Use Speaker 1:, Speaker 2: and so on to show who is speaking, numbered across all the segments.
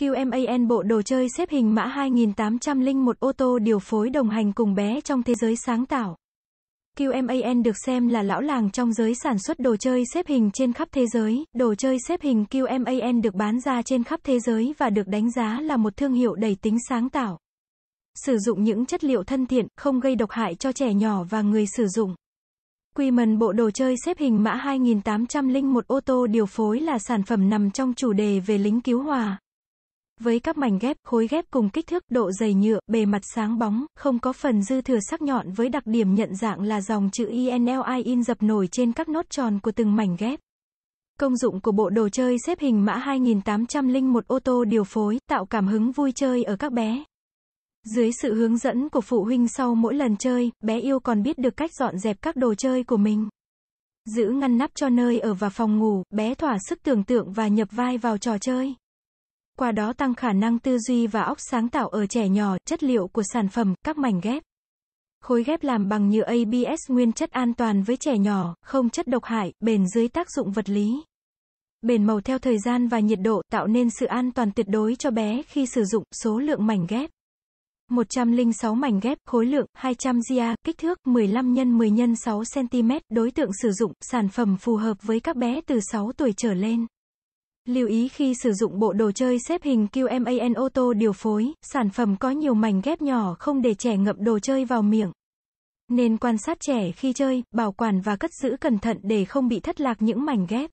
Speaker 1: QMAN bộ đồ chơi xếp hình mã 2801 ô tô điều phối đồng hành cùng bé trong thế giới sáng tạo. QMAN được xem là lão làng trong giới sản xuất đồ chơi xếp hình trên khắp thế giới. Đồ chơi xếp hình QMAN được bán ra trên khắp thế giới và được đánh giá là một thương hiệu đầy tính sáng tạo. Sử dụng những chất liệu thân thiện, không gây độc hại cho trẻ nhỏ và người sử dụng. Quy mần bộ đồ chơi xếp hình mã 2801 ô tô điều phối là sản phẩm nằm trong chủ đề về lính cứu hỏa, với các mảnh ghép, khối ghép cùng kích thước, độ dày nhựa, bề mặt sáng bóng, không có phần dư thừa sắc nhọn với đặc điểm nhận dạng là dòng chữ INLI in dập nổi trên các nốt tròn của từng mảnh ghép. Công dụng của bộ đồ chơi xếp hình mã 2801 ô tô điều phối, tạo cảm hứng vui chơi ở các bé. Dưới sự hướng dẫn của phụ huynh sau mỗi lần chơi, bé yêu còn biết được cách dọn dẹp các đồ chơi của mình. Giữ ngăn nắp cho nơi ở và phòng ngủ, bé thỏa sức tưởng tượng và nhập vai vào trò chơi qua đó tăng khả năng tư duy và óc sáng tạo ở trẻ nhỏ, chất liệu của sản phẩm, các mảnh ghép. Khối ghép làm bằng nhựa ABS nguyên chất an toàn với trẻ nhỏ, không chất độc hại, bền dưới tác dụng vật lý. Bền màu theo thời gian và nhiệt độ, tạo nên sự an toàn tuyệt đối cho bé khi sử dụng số lượng mảnh ghép. 106 mảnh ghép, khối lượng 200 gia, kích thước 15 x 10 x 6 cm, đối tượng sử dụng, sản phẩm phù hợp với các bé từ 6 tuổi trở lên. Lưu ý khi sử dụng bộ đồ chơi xếp hình QMAN ô tô điều phối, sản phẩm có nhiều mảnh ghép nhỏ không để trẻ ngậm đồ chơi vào miệng. Nên quan sát trẻ khi chơi, bảo quản và cất giữ cẩn thận để không bị thất lạc những mảnh ghép.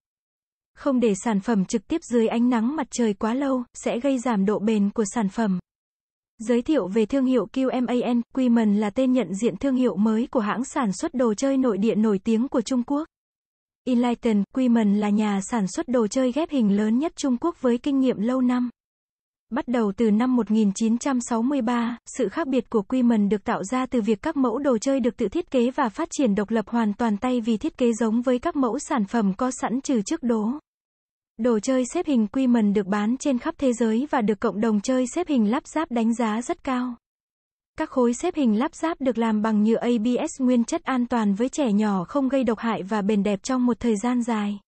Speaker 1: Không để sản phẩm trực tiếp dưới ánh nắng mặt trời quá lâu, sẽ gây giảm độ bền của sản phẩm. Giới thiệu về thương hiệu QMAN, Quimon là tên nhận diện thương hiệu mới của hãng sản xuất đồ chơi nội địa nổi tiếng của Trung Quốc. Enlighten, Quimen là nhà sản xuất đồ chơi ghép hình lớn nhất Trung Quốc với kinh nghiệm lâu năm. Bắt đầu từ năm 1963, sự khác biệt của Quimen được tạo ra từ việc các mẫu đồ chơi được tự thiết kế và phát triển độc lập hoàn toàn tay vì thiết kế giống với các mẫu sản phẩm có sẵn trừ trước đố. Đồ chơi xếp hình Quimen được bán trên khắp thế giới và được cộng đồng chơi xếp hình lắp ráp đánh giá rất cao. Các khối xếp hình lắp ráp được làm bằng nhựa ABS nguyên chất an toàn với trẻ nhỏ không gây độc hại và bền đẹp trong một thời gian dài.